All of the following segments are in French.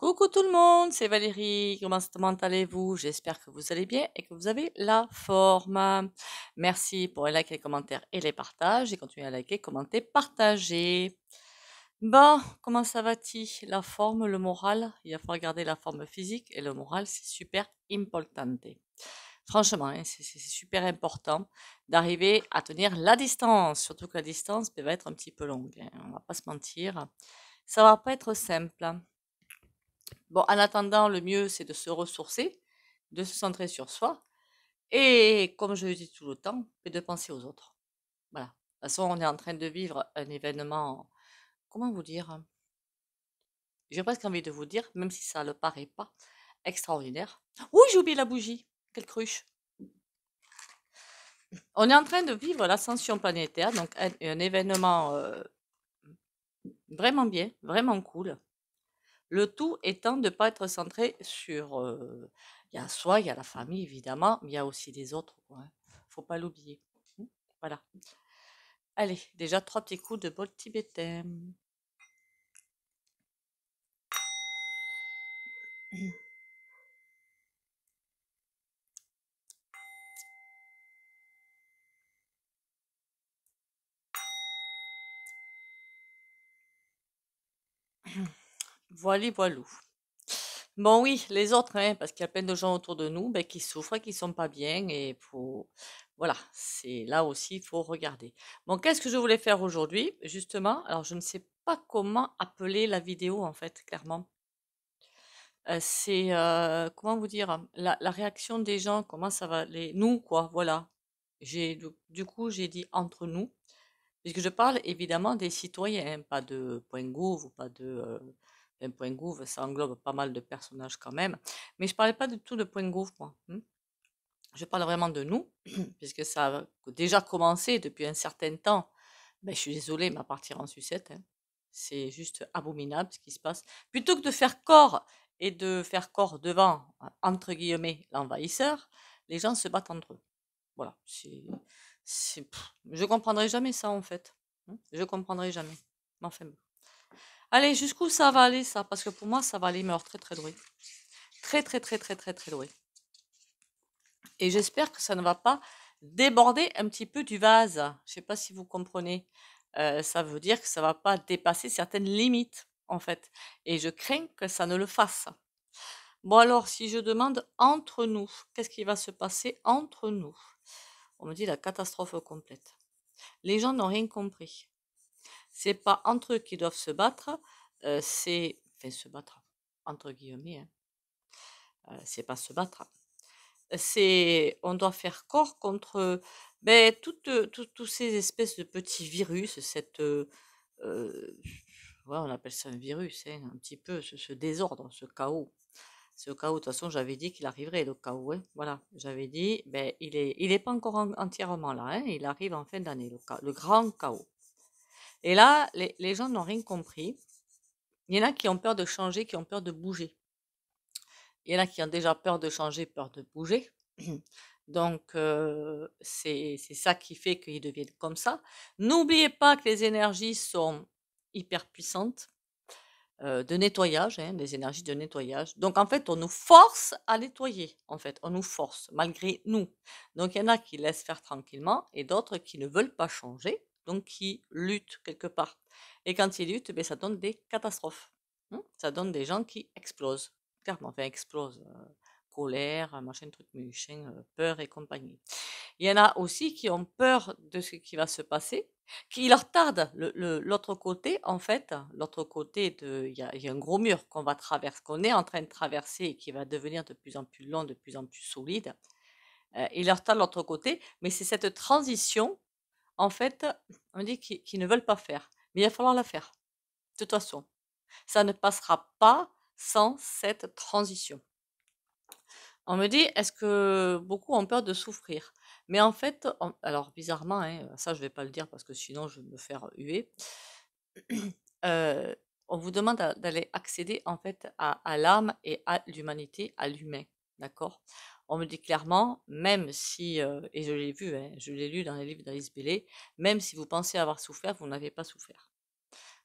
Coucou tout le monde, c'est Valérie. Comment allez-vous J'espère que vous allez bien et que vous avez la forme. Merci pour les likes, les commentaires et les partages. Et continuez à liker, commenter, partager. Bon, comment ça va-t-il La forme, le moral Il faut regarder la forme physique et le moral, c'est super important. Franchement, hein, c'est super important d'arriver à tenir la distance, surtout que la distance ben, va être un petit peu longue. Hein, on ne va pas se mentir. Ça va pas être simple. Hein. Bon, en attendant, le mieux, c'est de se ressourcer, de se centrer sur soi, et comme je le dis tout le temps, de penser aux autres. Voilà. De toute façon, on est en train de vivre un événement, comment vous dire hein, J'ai presque envie de vous dire, même si ça ne le paraît pas, extraordinaire. Oui, j'ai oublié la bougie. Quelle cruche. On est en train de vivre l'ascension planétaire, donc un, événement euh, vraiment bien, vraiment cool. Le tout étant de ne pas être centré sur. il y a soi, il y a la famille évidemment, mais il y a aussi les autres. Il ne hein. faut pas l'oublier. Mmh, voilà. Allez, déjà trois petits coups de bol tibétain. Voilà, voilou. Bon oui, les autres, hein, parce qu'il y a plein de gens autour de nous ben, qui souffrent, qui sont pas bien, et pour voilà, c'est là aussi, il faut regarder. Bon, qu'est-ce que je voulais faire aujourd'hui, justement Alors, je ne sais pas comment appeler la vidéo, en fait, clairement. Euh, c'est, euh, comment vous dire, la, réaction des gens, comment ça va, les, nous, quoi, voilà. J'ai, du, coup, j'ai dit entre nous, puisque je parle évidemment des citoyens, hein, pas de point gouv ou pas de... Euh, un point gouv, ça englobe pas mal de personnages quand même. Mais je parlais pas du tout de point gouve moi. Hmm. Je parle vraiment de nous, puisque ça a déjà commencé depuis un certain temps. Ben, je suis désolée, mais à partir en sucette, hein, c'est juste abominable ce qui se passe. Plutôt que de faire corps et de faire corps devant, entre guillemets, l'envahisseur, les gens se battent entre eux. Voilà, c'est, ne je comprendrai jamais ça en fait. Hmm. Je comprendrai jamais. Enfin Allez, jusqu'où ça va aller ça Parce que pour moi, ça va aller meurt très très doué. Très très très très très très doué. Et j'espère que ça ne va pas déborder un petit peu du vase. Je ne sais pas si vous comprenez. Euh, ça veut dire que ça ne va pas dépasser certaines limites, en fait. Et je crains que ça ne le fasse. Bon, alors, si je demande entre nous, qu'est-ce qui va se passer entre nous On me dit la catastrophe complète. Les gens n'ont rien compris c'est pas entre eux qu'ils doivent se battre, euh, c'est enfin se battre entre guillemets. ce hein. n'est euh, c'est pas se battre. C'est on doit faire corps contre ben, toutes, ces espèces de petits virus, cette euh, on appelle ça un virus, hein, un petit peu ce, désordre, ce chaos. Ce chaos, de toute façon, j'avais dit qu'il arriverait, le chaos. Hein, voilà, j'avais dit, ben, il n'est il est pas encore entièrement là, il arrive en fin d'année, le grand chaos. Et là, les, gens n'ont rien compris. Il y en a qui ont peur de changer, qui ont peur de bouger. Il y en a qui ont déjà peur de changer, peur de bouger. Donc, euh, c'est ça qui fait qu'ils deviennent comme ça. N'oubliez pas que les énergies sont hyper puissantes euh, de nettoyage, hein, des énergies de nettoyage. Donc, en fait, on nous force à nettoyer, en fait. On nous force, malgré nous. Donc, il y en a qui laissent faire tranquillement et d'autres qui ne veulent pas changer donc qui luttent quelque part. Et quand ils luttent, ben, ça donne des catastrophes. Hein. ça donne des gens qui explosent. Clairement, enfin, explosent. Euh, colère, machin, truc, machin, euh, peur et compagnie. Il y en a aussi qui ont peur de ce qui va se passer, qui leur tarde. L'autre côté, en fait, l'autre côté, il y, a un gros mur qu'on va traverser, qu'on est en train de traverser et qui va devenir de plus en plus long, de plus en plus solide. Euh, ils leur tarde l'autre côté, mais c'est cette transition en fait, on dit qu'ils ne veulent pas faire, mais il va falloir la faire. De toute façon, ça ne passera pas sans cette transition. On me dit, est-ce que beaucoup ont peur de souffrir Mais en fait, alors bizarrement, hein, ça je ne vais pas le dire parce que sinon je vais me faire huer. Euh, on vous demande d'aller accéder en fait à, à l'âme et à l'humanité, à l'humain, d'accord on me dit clairement, même si, euh, et je l'ai vu, hein, je l'ai lu dans les livres d'Alice Bellé, même si vous pensez avoir souffert, vous n'avez pas souffert.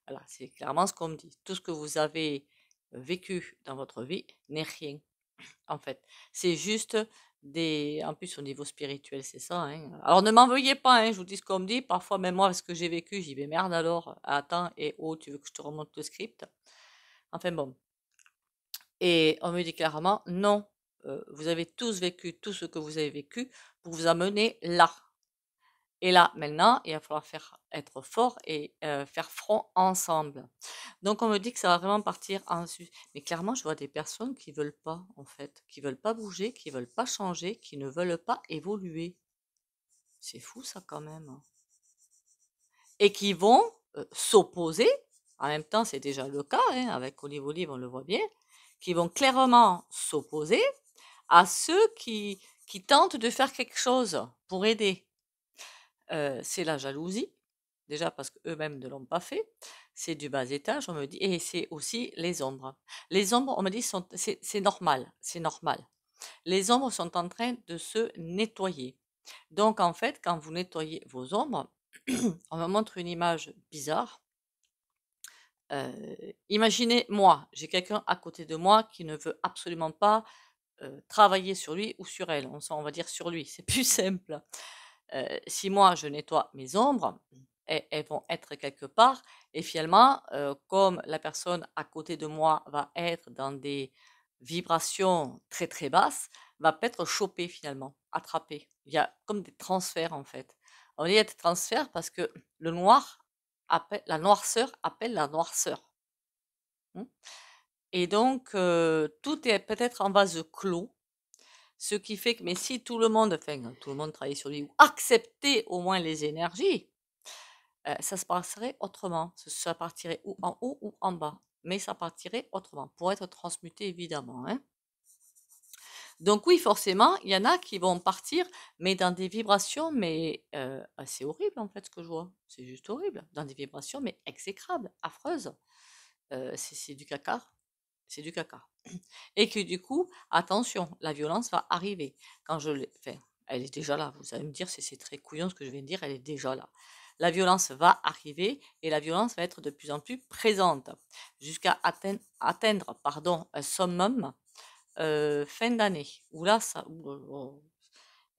Voilà, c'est clairement ce qu'on me dit. Tout ce que vous avez euh, vécu dans votre vie n'est rien, en fait. C'est juste des... En plus, au niveau spirituel, c'est ça. Hein. Alors, ne m'en veuillez pas, hein, je vous dis ce qu'on me dit. Parfois, même moi, ce que j'ai vécu, j'y vais merde alors. Attends, et oh, tu veux que je te remonte le script Enfin bon. Et on me dit clairement, non, euh, vous avez tous vécu tout ce que vous avez vécu pour vous amener là. Et là, maintenant, il va falloir faire, être fort et euh, faire front ensemble. Donc, on me dit que ça va vraiment partir en Mais clairement, je vois des personnes qui ne veulent pas, en fait, qui ne veulent pas bouger, qui ne veulent pas changer, qui ne veulent pas évoluer. C'est fou, ça, quand même. Et qui vont euh, s'opposer, en même temps, c'est déjà le cas, hein, avec Olive Olive, on le voit bien, qui vont clairement s'opposer à ceux qui, tentent de faire quelque chose pour aider. Euh, c'est la jalousie, déjà parce qu'eux-mêmes ne l'ont pas fait. C'est du bas étage, on me dit, et c'est aussi les ombres. Les ombres, on me dit, c'est, normal, c'est normal. Les ombres sont en train de se nettoyer. Donc en fait, quand vous nettoyez vos ombres, on me montre une image bizarre. Euh, imaginez moi, j'ai quelqu'un à côté de moi qui ne veut absolument pas travailler sur lui ou sur elle. On, on va dire sur lui, c'est plus simple. si moi je nettoie mes ombres, elles vont être quelque part, et finalement, comme la personne à côté de moi va être dans des vibrations très très basses, va peut être choper finalement, attraper, Il y a comme des transferts en fait. On dit des transferts parce que le noir appelle, la noirceur appelle la noirceur. Mmh. Et donc, tout est peut-être en vase clos. Ce qui fait que, mais si tout le monde, enfin, tout le monde travaille sur lui, ou acceptait au moins les énergies, ça se passerait autrement. Ça partirait ou en haut ou en bas. Mais ça partirait autrement, pour être transmuté, évidemment. Hein. Donc oui, forcément, il y en a qui vont partir, mais dans des vibrations, mais euh, c'est horrible en fait ce que je vois. C'est juste horrible. Dans des vibrations, mais exécrables, affreuses. Euh, c'est du caca, c'est du caca. Et que du coup, attention, la violence va arriver. Quand je l'ai elle est déjà là. Vous allez me dire, c'est très couillon ce que je viens de dire, elle est déjà là. La violence va arriver et la violence va être de plus en plus présente jusqu'à atteindre, atteindre, pardon, un summum euh, fin d'année. Où là, ça, euh,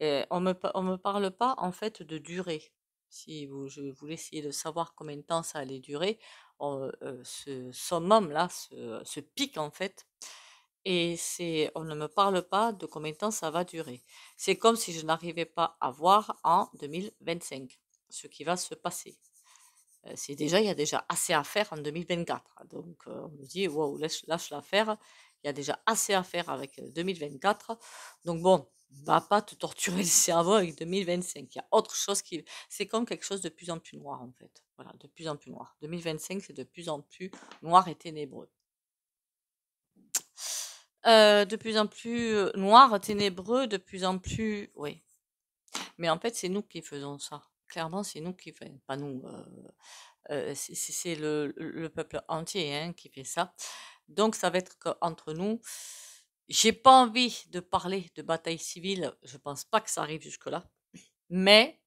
euh, on me, me parle pas en fait de durée si vous je voulais essayer de savoir combien de temps ça allait durer, euh, ce summum là, ce, pique pic en fait, et c'est on ne me parle pas de combien de temps ça va durer. C'est comme si je n'arrivais pas à voir en 2025 ce qui va se passer. Euh, c'est déjà il y a déjà assez à faire en 2024, donc euh, on me dit waouh lâche, lâche l'affaire, il y a déjà assez à faire avec 2024, donc bon va pas te torturer le cerveau avec 2025. Il y a autre chose qui. C'est comme quelque chose de plus en plus noir, en fait. Voilà, de plus en plus noir. 2025, c'est de plus en plus noir et ténébreux. Euh, de plus en plus euh, noir, ténébreux, de plus en plus. Oui. Mais en fait, c'est nous qui faisons ça. Clairement, c'est nous qui. faisons. pas nous. Euh, c'est le, peuple entier hein, qui fait ça. Donc, ça va être qu'entre nous. J'ai pas envie de parler de bataille civile, je pense pas que ça arrive jusque-là, mais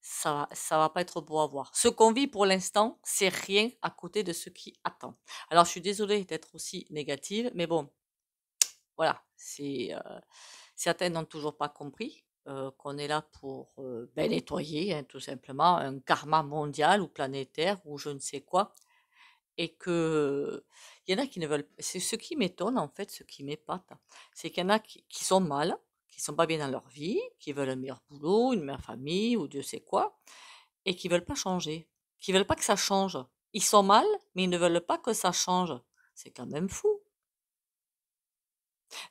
ça, ça va pas être beau à voir. Ce qu'on vit pour l'instant, c'est rien à côté de ce qui attend. Alors je suis désolée d'être aussi négative, mais bon, voilà, certains euh, n'ont toujours pas compris euh, qu'on est là pour euh, ben, nettoyer, hein, tout simplement, un karma mondial ou planétaire ou je ne sais quoi et que il y en a qui ne veulent c'est ce qui m'étonne en fait ce qui m'épate c'est qu'il y en a qui, sont mal qui sont pas bien dans leur vie qui veulent un meilleur boulot une meilleure famille ou Dieu sait quoi et qui veulent pas changer qui veulent pas que ça change ils sont mal mais ils ne veulent pas que ça change c'est quand même fou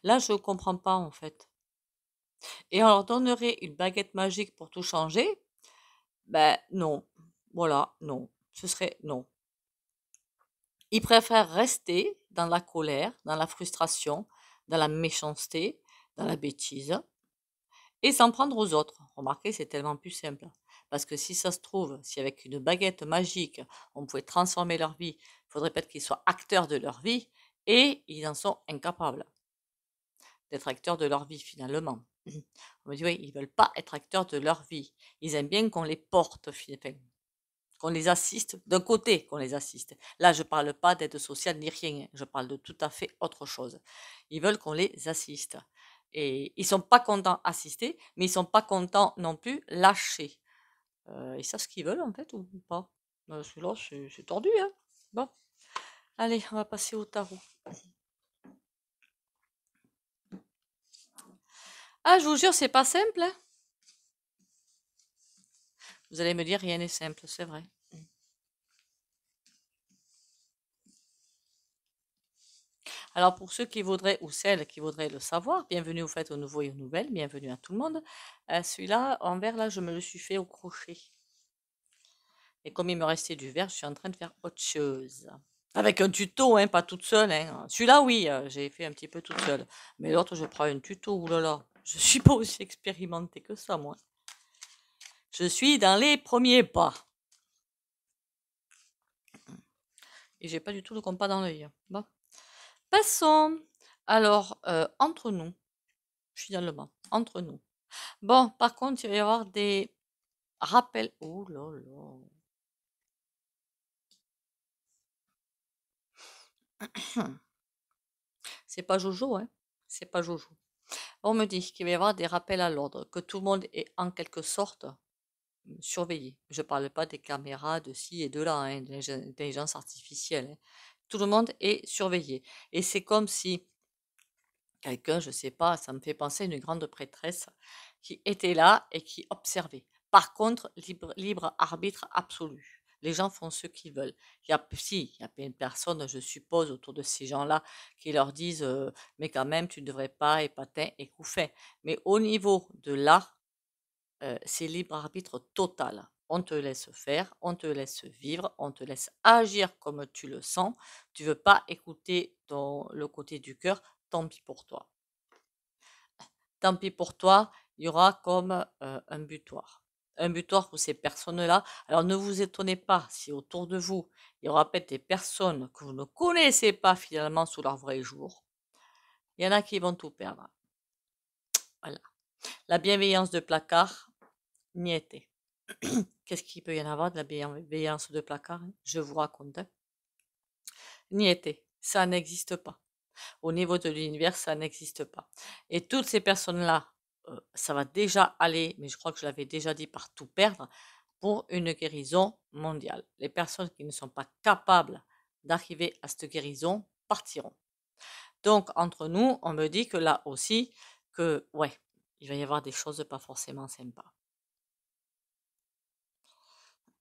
là je comprends pas en fait et on leur donnerait une baguette magique pour tout changer ben non voilà non ce serait non ils préfèrent rester dans la colère, dans la frustration, dans la méchanceté, dans la bêtise, et s'en prendre aux autres. Remarquez, c'est tellement plus simple. Parce que si ça se trouve, si avec une baguette magique, on pouvait transformer leur vie, il faudrait peut-être qu'ils soient acteurs de leur vie, et ils en sont incapables d'être acteurs de leur vie finalement. On me dit, oui, ils ne veulent pas être acteurs de leur vie. Ils aiment bien qu'on les porte, finalement qu'on les assiste, d'un côté qu'on les assiste. Là, je ne parle pas d'aide sociale ni rien, hein. je parle de tout à fait autre chose. Ils veulent qu'on les assiste. Et ils ne sont pas contents d'assister, mais ils ne sont pas contents non plus lâcher. Euh, ils savent ce qu'ils veulent en fait ou pas. Euh, celui-là, c'est tordu. Hein. bon. Allez, on va passer au tarot. Ah, je vous jure, c'est pas simple. Hein. Vous allez me dire, rien n'est simple, c'est vrai. Mm. Alors pour ceux qui voudraient, ou celles qui voudraient le savoir, bienvenue au fait aux nouveaux et aux nouvelles, bienvenue à tout le monde. Euh, celui-là, en vert, là, je me le suis fait au crochet. Et comme il me restait du vert, je suis en train de faire autre chose. Avec un tuto, hein, pas toute seule. Hein. Celui-là, oui, euh, j'ai fait un petit peu toute seule. Mais l'autre, je prends un tuto, oulala. Je suis pas aussi expérimentée que ça, moi. Je suis dans les premiers pas. Et j'ai pas du tout le compas dans l'œil. Hein. Bon. Passons. Alors, euh, entre nous, finalement, entre nous. Bon, par contre, il va y avoir des rappels. Oh là là. C'est pas Jojo, hein. C'est pas Jojo. On me dit qu'il va y avoir des rappels à l'ordre, que tout le monde est en quelque sorte surveillés. Je ne parle pas des caméras de ci et de là, hein, l'intelligence artificielle. Hein. Tout le monde est surveillé. Et c'est comme si quelqu'un, je ne sais pas, ça me fait penser à une grande prêtresse qui était là et qui observait. Par contre, libre, arbitre absolu. Les gens font ce qu'ils veulent. Il y a, si, il y a plein de personnes, je suppose, autour de ces gens-là qui leur disent Mais quand même, tu ne devrais pas, et patin, et couffin. Mais au niveau de l'art, euh, c'est libre arbitre total. On te laisse faire, on te laisse vivre, on te laisse agir comme tu le sens. Tu veux pas écouter dans le côté du cœur, tant pis pour toi. Tant pis pour toi, il y aura comme euh, un butoir. Un butoir pour ces personnes-là. Alors ne vous étonnez pas si autour de vous, il y aura peut-être des personnes que vous ne connaissez pas finalement sous leur vrai jour. Il y en a qui vont tout perdre. Voilà. La bienveillance de placard, Niété. Qu'est-ce qu'il peut y en avoir de la bienveillance de placard hein? Je vous raconte. Hein Niété. Ça n'existe pas. Au niveau de l'univers, ça n'existe pas. Et toutes ces personnes-là, euh, ça va déjà aller, mais je crois que je l'avais déjà dit, par tout perdre pour une guérison mondiale. Les personnes qui ne sont pas capables d'arriver à cette guérison partiront. Donc, entre nous, on me dit que là aussi, que, ouais, il va y avoir des choses pas forcément sympas.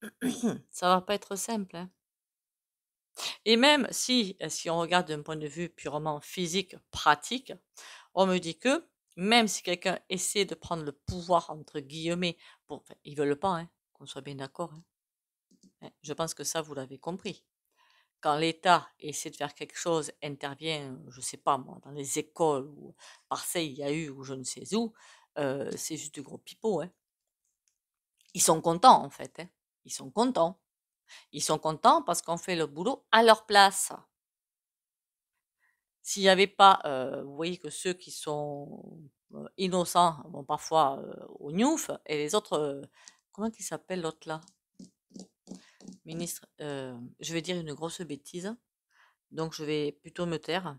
ça va pas être simple. Hein. Et même si, euh, si on regarde d'un point de vue purement physique, pratique, on me dit que même si quelqu'un essaie de prendre le pouvoir, entre guillemets, bon, ne ils veulent pas, hein, qu'on soit bien d'accord. Hein, je pense que ça, vous l'avez compris. Quand l'État essaie de faire quelque chose, intervient, je sais pas moi, dans les écoles, ou Marseille, il y a eu, ou je ne sais où, euh, c'est juste du gros pipeau. Ils sont contents, en fait ils sont contents. Ils sont contents parce qu'on fait le boulot à leur place. S'il n'y avait pas, euh, vous voyez que ceux qui sont euh, innocents vont parfois euh, au Newf et les autres, comment qui s'appelle l'autre là Ministre, je vais dire une grosse bêtise, donc je vais plutôt me taire.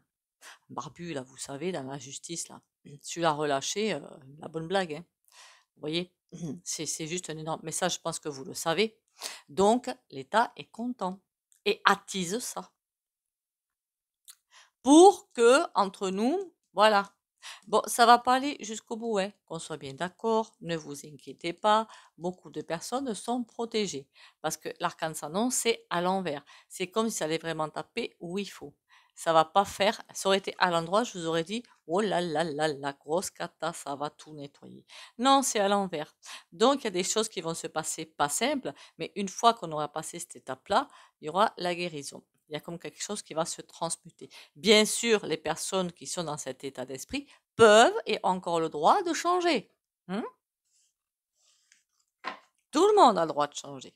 Barbu, là, vous savez, dans la justice, là, celui-là relâché, la bonne blague, hein. vous voyez Mmh. C'est juste un énorme message, je pense que vous le savez. Donc, l'État est content et attise ça. Pour que, entre nous, voilà. Bon, ça va pas aller jusqu'au bout, hein, qu'on soit bien d'accord, ne vous inquiétez pas, beaucoup de personnes sont protégées. Parce que larc en c'est à l'envers. C'est comme si ça allait vraiment taper où il faut. Ça va pas faire, ça aurait été à l'endroit, je vous aurais dit, oh là là là, la grosse cata, ça va tout nettoyer. Non, c'est à l'envers. Donc, il y a des choses qui vont se passer pas simples, mais une fois qu'on aura passé cette étape-là, il y aura la guérison. Il y a comme quelque chose qui va se transmuter. Bien sûr, les personnes qui sont dans cet état d'esprit peuvent et ont encore le droit de changer. Hein? Tout le monde a le droit de changer.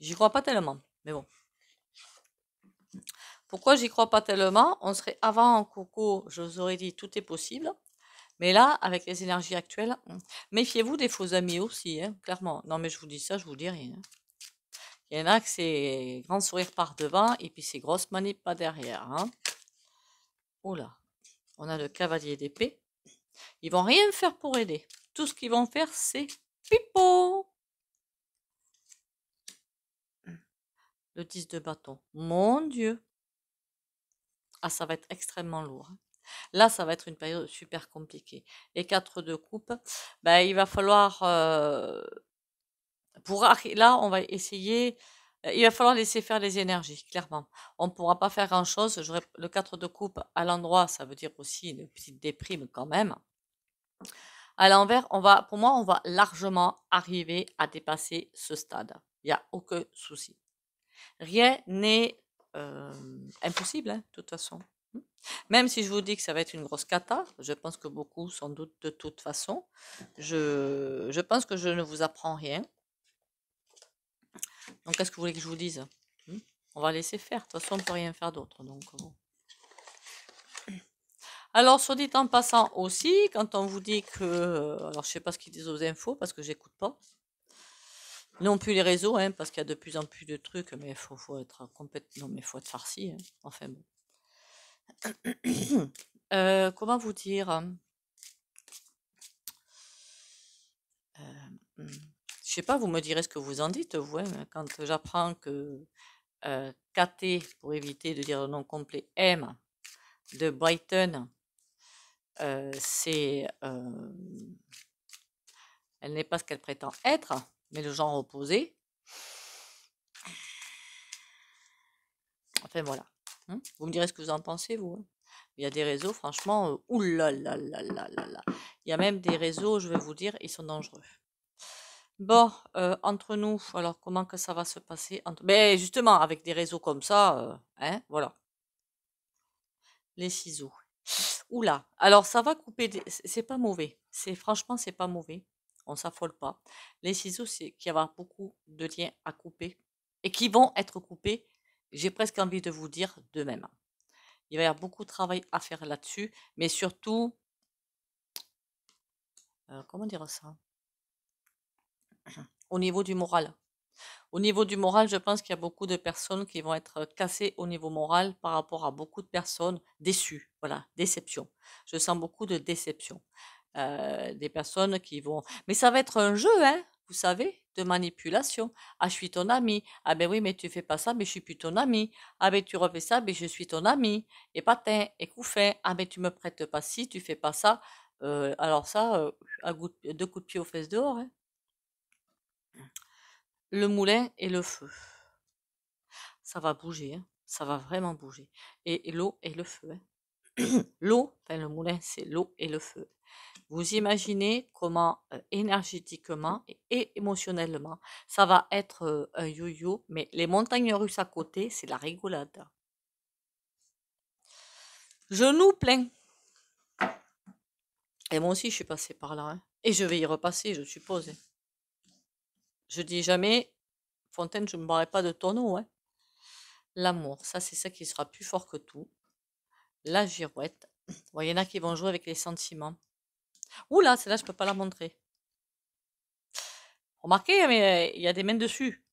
J'y crois pas tellement, mais bon. Pourquoi j'y crois pas tellement On serait avant en coco, je vous aurais dit tout est possible. Mais là, avec les énergies actuelles, hmm, méfiez-vous des faux amis aussi, hein, clairement. Non, mais je vous dis ça, je vous dis rien. Il y en a que c'est grand sourire par devant et puis c'est grosse manip pas derrière. Hein. Oh Oula, on a le cavalier d'épée. Ils vont rien faire pour aider. Tout ce qu'ils vont faire, c'est pipo. Le 10 de bâton. Mon Dieu. Ah, ça va être extrêmement lourd. Hein. Là, ça va être une période super compliquée. Et 4 de coupe, ben, il va falloir... pour, là, on va essayer... Il va falloir laisser faire les énergies, clairement. On ne pourra pas faire grand-chose. Le 4 de coupe à l'endroit, ça veut dire aussi une petite déprime quand même. À l'envers, on va, pour moi, on va largement arriver à dépasser ce stade. Il n'y a aucun souci. Rien n'est euh, impossible, hein, de toute façon. Hein. Même si je vous dis que ça va être une grosse cata, je pense que beaucoup, sans doute, de toute façon, je, pense que je ne vous apprends rien. Donc, qu'est-ce que vous voulez que je vous dise hein? On va laisser faire. De toute façon, on ne peut rien faire d'autre. Donc, euh, Alors, soit dit en passant aussi, quand on vous dit que... Euh, alors, je ne sais pas ce qu'ils disent aux infos, parce que j'écoute pas. Non plus les réseaux, hein, parce qu'il y a de plus en plus de trucs, mais il faut, être complètement, mais faut être farci. Hein. Enfin bon. Euh, comment vous dire Je hein, euh, Je sais pas, vous me direz ce que vous en dites, vous. quand j'apprends que euh, KT, pour éviter de dire le nom complet, M de Brighton, c'est elle n'est pas ce qu'elle prétend être mais le genre opposé. Enfin voilà. Hein. vous me direz ce que vous en pensez, vous. Hein. il y a des réseaux, franchement, euh, là là. Il y a même des réseaux, je vais vous dire, ils sont dangereux. Bon, euh, entre nous, alors comment que ça va se passer entre... Mais ben, justement, avec des réseaux comme ça, euh, hein, voilà. Les ciseaux. Oula, alors ça va couper, c'est pas mauvais. C'est Franchement, c'est pas mauvais on s'affole pas. Les ciseaux, c'est qu'il y a beaucoup de liens à couper et qui vont être coupés, j'ai presque envie de vous dire, de même. Il va y avoir beaucoup de travail à faire là-dessus, mais surtout, euh, comment dire ça Au niveau du moral. Au niveau du moral, je pense qu'il y a beaucoup de personnes qui vont être cassées au niveau moral par rapport à beaucoup de personnes déçues. Voilà, déception. Je sens beaucoup de déception. Euh, des personnes qui vont. Mais ça va être un jeu, hein, vous savez, de manipulation. Ah, je suis ton ami. Ah, ben oui, mais tu fais pas ça, mais je suis plus ton ami. Ah, ben tu refais ça, mais je suis ton ami. Et patin, et couffin. Ah, ben tu me prêtes pas si tu fais pas ça. Euh, alors, ça, euh, à deux coups de pied aux fesses dehors. Hein. Le moulin et le feu. Ça va bouger, hein. ça va vraiment bouger. Et, l'eau et le feu. Hein. l'eau, enfin le moulin, c'est l'eau et le feu. Vous imaginez comment énergétiquement mmh. et, émotionnellement ça va être un yo-yo, mais les montagnes russes à côté, c'est la rigolade. Je plein. Et moi aussi, je suis passée par là. Hein. Et je vais y repasser, je suppose. Hein. Je dis jamais, Fontaine, je ne me barrerai pas de tonneau. Hein. L'amour, ça, c'est ça qui sera plus fort que tout. La girouette. il y en a qui vont jouer avec les sentiments. Oula, celle-là, je peux pas la montrer. Remarquez, hein, mais euh, il y a des mains dessus.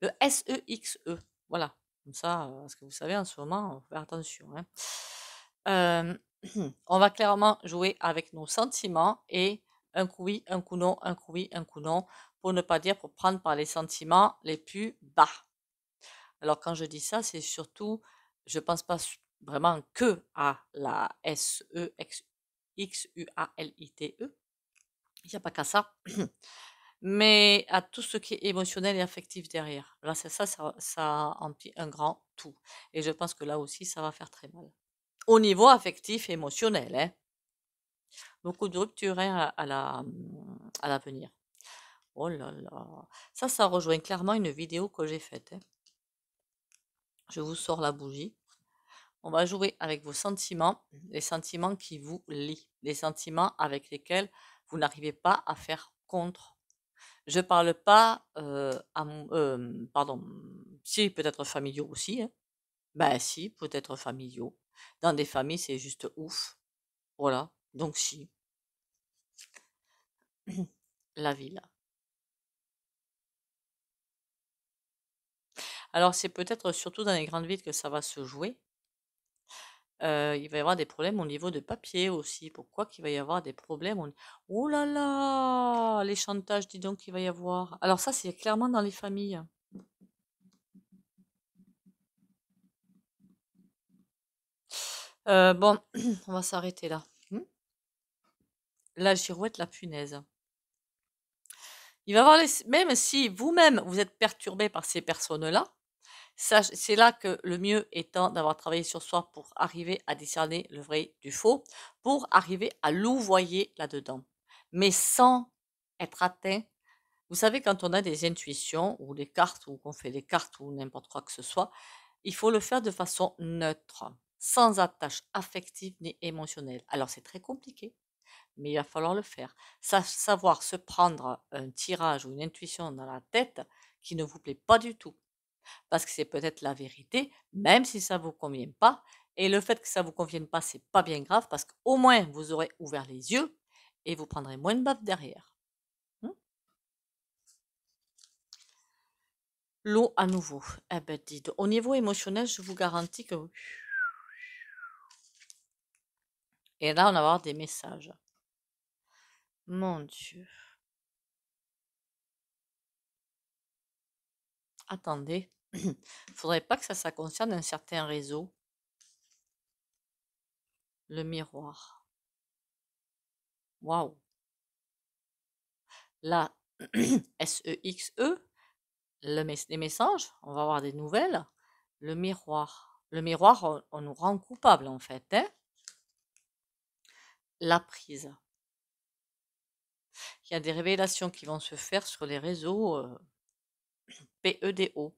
Le s -E. e voilà. Comme ça, euh, parce que vous savez, en ce moment, on faut faire attention. Hein. on va clairement jouer avec nos sentiments et un coup un coup non, un coup un coup non, pour ne pas dire pour prendre par les sentiments les plus bas. Alors quand je dis ça, c'est surtout, je ne pense pas vraiment que à la S-E-X-E. X-U-A-L-I-T-E. Il n'y a pas qu'à ça. Mais à tout ce qui est émotionnel et affectif derrière. Là, c'est ça, ça, ça un grand tout. Et je pense que là aussi, ça va faire très mal. Au niveau affectif et émotionnel, hein. Beaucoup de ruptures hein, à, la, à l'avenir. Oh là là. Ça, ça rejoint clairement une vidéo que j'ai faite. Hein. Je vous sors la bougie. On va jouer avec vos sentiments, mmh les sentiments qui vous lient, les sentiments avec lesquels vous n'arrivez pas à faire contre. Je parle pas, euh, à, euh, pardon, si peut-être familiaux aussi. Hein. Ben si, peut-être familiaux. Dans des familles, c'est juste ouf. Voilà, donc si. La ville. Alors c'est peut-être surtout dans les grandes villes que ça va se jouer. Euh, il va y avoir des problèmes au niveau de papier aussi. Pourquoi qu'il va y avoir des problèmes Oh là là Les chantages, dis donc, qu'il va y avoir. Alors ça, c'est clairement dans les familles. Euh, bon, on va s'arrêter là. Hmm? La girouette, la punaise. Il va Même si vous-même, vous êtes perturbé par ces personnes-là, c'est là que le mieux étant d'avoir travaillé sur soi pour arriver à discerner le vrai du faux, pour arriver à louvoyer là-dedans, mais sans être atteint. Vous savez, quand on a des intuitions ou des cartes ou qu'on fait des cartes ou n'importe quoi que ce soit, il faut le faire de façon neutre, sans attache affective ni émotionnelle. Alors c'est très compliqué, mais il va falloir le faire. Savoir se prendre un tirage ou une intuition dans la tête qui ne vous plaît pas du tout parce que c'est peut-être la vérité, même si ça ne vous convient pas. Et le fait que ça ne vous convienne pas, ce n'est pas bien grave, parce qu'au moins vous aurez ouvert les yeux et vous prendrez moins de baffe derrière. Hein? L'eau à nouveau. Eh ben, au niveau émotionnel, je vous garantis que... Et là, on va avoir des messages. Mon Dieu. Attendez. faudrait pas que ça, ça concerne un certain réseau. Le miroir. Waouh. La s -E, e les messages, on va avoir des nouvelles. Le miroir. Le miroir, on, nous rend coupable en fait. Hein. la prise. Il y a des révélations qui vont se faire sur les réseaux euh, PEDO.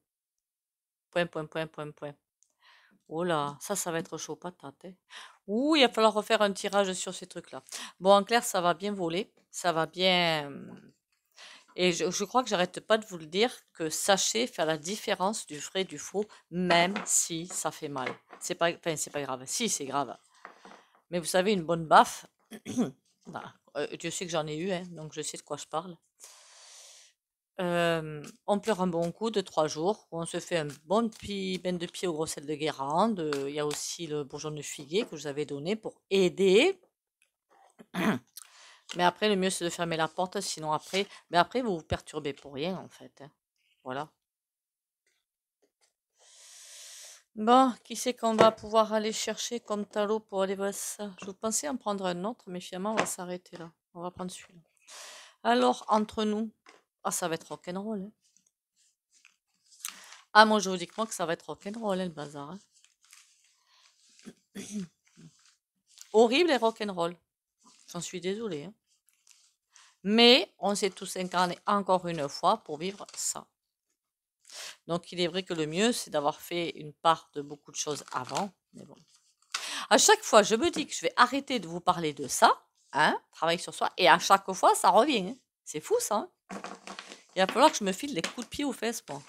Point, point, point, point, point. Oh là, mmh. ça, ça va être chaud patate. Hein. Ouh, il va falloir refaire un tirage sur ces trucs-là. Bon, en clair, ça va bien voler. Ça va bien... Mmh. Et je, crois que j'arrête pas de vous le dire, que sachez faire la différence du vrai du faux, même si ça fait mal. C'est pas, enfin, c'est pas grave. Si, c'est grave. Mais vous savez, une bonne baffe, bah, Dieu sait que j'en ai eu, hein, donc je sais de quoi je parle on pleure un bon coup de trois jours. On se fait un bon bain de pied gros sel de Guérande. Il y a aussi le bourgeon de figuier que je vous avais donné pour aider. Mais après, le mieux, c'est de fermer la porte. Sinon, après, mais après vous vous perturbez pour rien, en fait. Hein. Voilà. Bon, qui c'est qu'on va pouvoir aller chercher comme talot pour aller voir ça Je pensais en prendre un autre, mais finalement, on va s'arrêter là. On va prendre celui-là. Alors, entre nous, ah, ça va être rock'n'roll. Hein. Ah, moi, je vous dis que, moi, que ça va être rock'n'roll, hein, le bazar. Hein. Horrible et rock'n'roll. J'en suis désolée. Hein. Mais on s'est tous incarnés encore une fois pour vivre ça. Donc, il est vrai que le mieux, c'est d'avoir fait une part de beaucoup de choses avant. Mais bon. À chaque fois, je me dis que je vais arrêter de vous parler de ça, hein, travail sur soi, et à chaque fois, ça revient. C'est fou, ça. Il va falloir que je me file des coups de pied aux fesses, moi.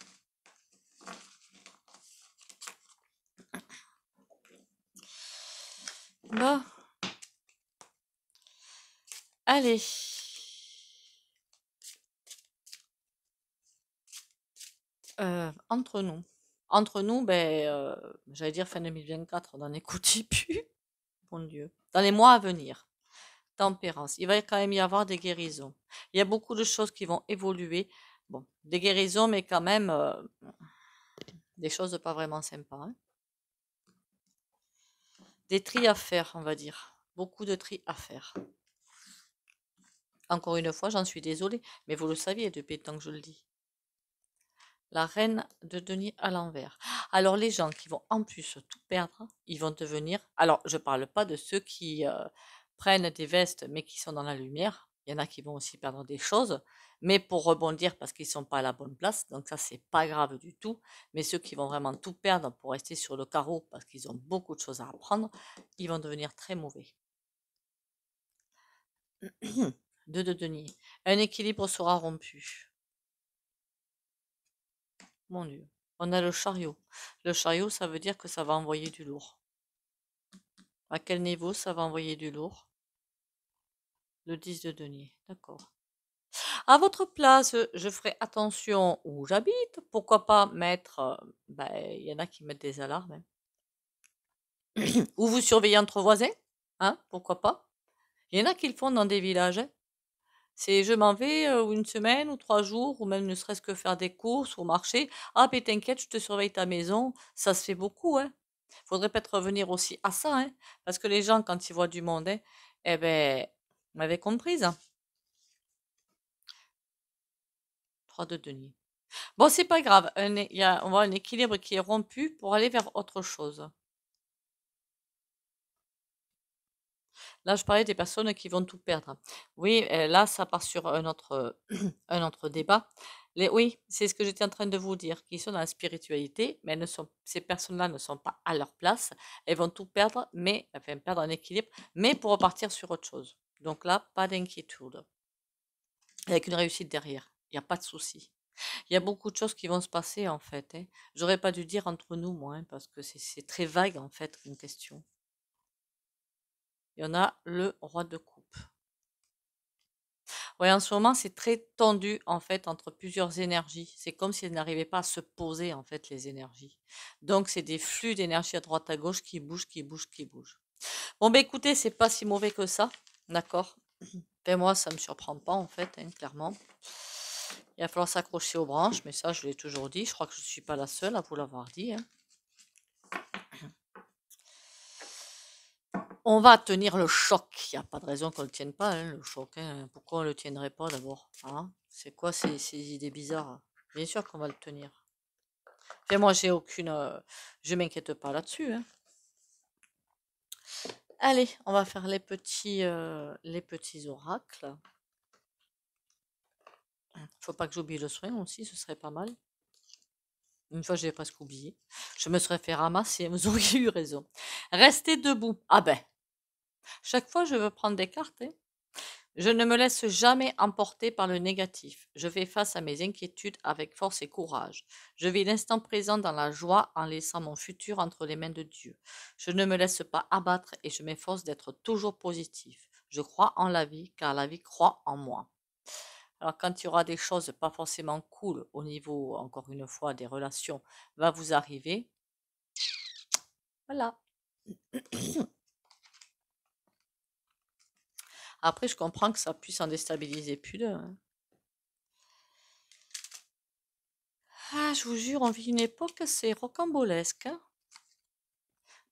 Bon. Allez. Euh, entre nous. Entre nous, ben, euh, j'allais dire fin 2024, on n'en écoute plus. Bon Dieu. Dans les mois à venir. Il va quand même y avoir des guérisons. Il y a beaucoup de choses qui vont évoluer. Bon, des guérisons, mais quand même euh, des choses pas vraiment sympas. Hein. Des tris à faire, on va dire. Beaucoup de tris à faire. Encore une fois, j'en suis désolée, mais vous le saviez depuis le temps que je le dis. La reine de Denis à l'envers. Alors les gens qui vont en plus tout perdre, ils vont devenir... Alors je ne parle pas de ceux qui... Euh, prennent des vestes mais qui sont dans la lumière. Il y en a qui vont aussi perdre des choses, mais pour rebondir parce qu'ils ne sont pas à la bonne place, donc ça c'est pas grave du tout. Mais ceux qui vont vraiment tout perdre pour rester sur le carreau parce qu'ils ont beaucoup de choses à apprendre, ils vont devenir très mauvais. Deux de denier. Un équilibre sera rompu. Mon Dieu. On a le chariot. Le chariot, ça veut dire que ça va envoyer du lourd. À quel niveau ça va envoyer du lourd le 10 de denier. D'accord. À votre place, je ferai attention où j'habite. Pourquoi pas mettre, euh, ben, il y en a qui mettent des alarmes. Hein. Ou vous surveillez entre voisins, hein, pourquoi pas. Il y en a qui le font dans des villages. Hein. C'est je m'en vais euh, une semaine ou trois jours, ou même ne serait-ce que faire des courses ou marcher. Ah, ben t'inquiète, je te surveille ta maison. Ça se fait beaucoup. Hein. Faudrait peut-être revenir aussi à ça, hein, parce que les gens, quand ils voient du monde, hein, eh ben, vous m'avez comprise 3 hein. de denier. Bon, c'est pas grave. on voit un équilibre qui est rompu pour aller vers autre chose. Là, je parlais des personnes qui vont tout perdre. Oui, euh, là, ça part sur un autre, un autre débat. Les, oui, c'est ce que j'étais en train de vous dire, qui sont dans la spiritualité, mais ne sont, ces personnes-là ne sont pas à leur place. Elles vont tout perdre, mais enfin, perdre un équilibre, mais pour repartir sur autre chose. Donc là, pas d'inquiétude. Avec une réussite derrière, il n'y a pas de souci. Il y a beaucoup de choses qui vont se passer en fait. Je hein. J'aurais pas dû dire entre nous, moi, hein, parce que c'est très vague en fait une question. Il y en a le roi de coupe. Ouais, en ce moment, c'est très tendu en fait entre plusieurs énergies. C'est comme si elles n'arrivaient pas à se poser en fait les énergies. Donc c'est des flux d'énergie à droite à gauche qui bougent, qui bougent, qui bougent. Bon ben écoutez, c'est pas si mauvais que ça. D'accord mais ben, moi, ça ne me surprend pas, en fait, hein, clairement. Il va falloir s'accrocher aux branches, mais ça, je l'ai toujours dit. Je crois que je ne suis pas la seule à vous l'avoir dit. Hein. On va tenir le choc. Il n'y a pas de raison qu'on ne le tienne pas, hein, le choc. Pourquoi on ne le tiendrait pas, d'abord C'est quoi ces, idées bizarres Bien sûr qu'on va le tenir. Mais moi, j'ai aucune... Euh, je m'inquiète pas là-dessus. Allez, on va faire les petits, oracles. Euh, les petits oracles. Faut pas que j'oublie le soin aussi, ce serait pas mal. Une fois, j'ai presque oublié. Je me serais fait ramasser, vous auriez eu raison. Restez debout. Ah ben, chaque fois, je veux prendre des cartes. Hein. Je ne me laisse jamais emporter par le négatif. Je fais face à mes inquiétudes avec force et courage. Je vis l'instant présent dans la joie en laissant mon futur entre les mains de Dieu. Je ne me laisse pas abattre et je m'efforce d'être toujours positif. Je crois en la vie car la vie croit en moi. Alors quand il y aura des choses pas forcément cool au niveau, encore une fois, des relations, va vous arriver. Voilà. Après, je comprends que ça puisse en déstabiliser plus d'un. Hein. Ah, je vous jure, on vit une époque, c'est rocambolesque. Hein.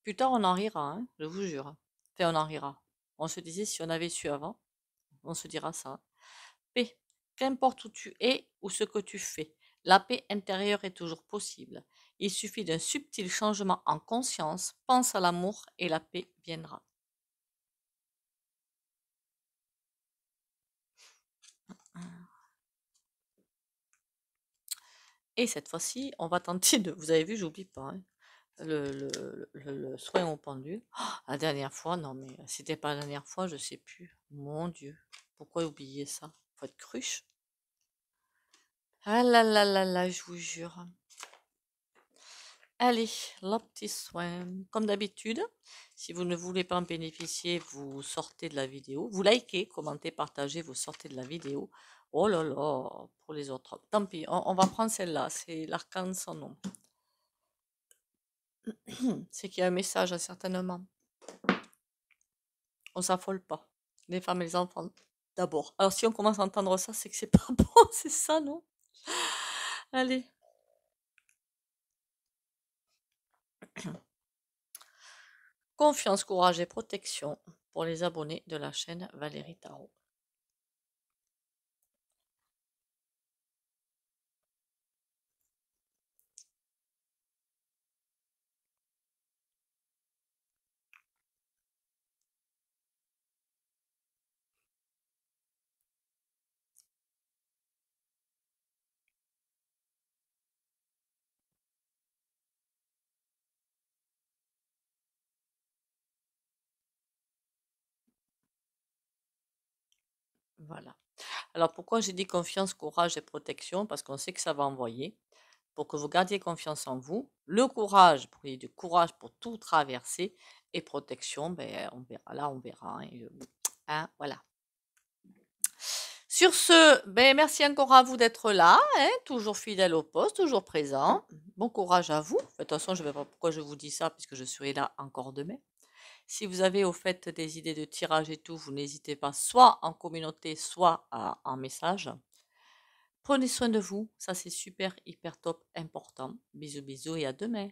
Plus tard, on en rira, hein, je vous jure. Enfin, on en rira. On se disait, si on avait su avant, on se dira ça. Paix. Qu'importe où tu es ou ce que tu fais, la paix intérieure est toujours possible. Il suffit d'un subtil changement en conscience, pense à l'amour et la paix viendra. Et cette fois-ci, on va tenter de... Vous avez vu, j'oublie pas. Hein, le, soin au pendule. la dernière fois, non mais c'était pas la dernière fois, je sais plus. Mon Dieu, pourquoi oublier ça Faut être cruche. Ah là là là là, je vous jure. Allez, le petit soin. Comme d'habitude, si vous ne voulez pas en bénéficier, vous sortez de la vidéo. Vous likez, commentez, partagez, vous sortez de la vidéo. Oh là là, pour les autres. Tant pis, on, va prendre celle-là. C'est l'arcane sans nom. C'est qu'il y a un message, certainement. On s'affole pas. Les femmes et les enfants, d'abord. Alors, si on commence à entendre ça, c'est que c'est pas bon, c'est ça, non Allez. Confiance, courage et protection pour les abonnés de la chaîne Valérie Tarot. Voilà. Alors pourquoi j'ai dit confiance, courage et protection Parce qu'on sait que ça va envoyer. Pour que vous gardiez confiance en vous, le courage, pour qu'il y ait du courage pour tout traverser, et protection, ben, on verra, là on verra. Hein, euh, hein, voilà. Sur ce, ben, merci encore à vous d'être là, hein, toujours fidèle au poste, toujours présent. Mm. Bon courage à vous. De toute façon, je ne sais pas pourquoi je vous dis ça, puisque je serai là encore demain. Si vous avez au fait des idées de tirage et tout, vous n'hésitez pas, soit en communauté, soit en message. Prenez soin de vous, ça c'est super, hyper top, important. Bisous, bisous et à demain.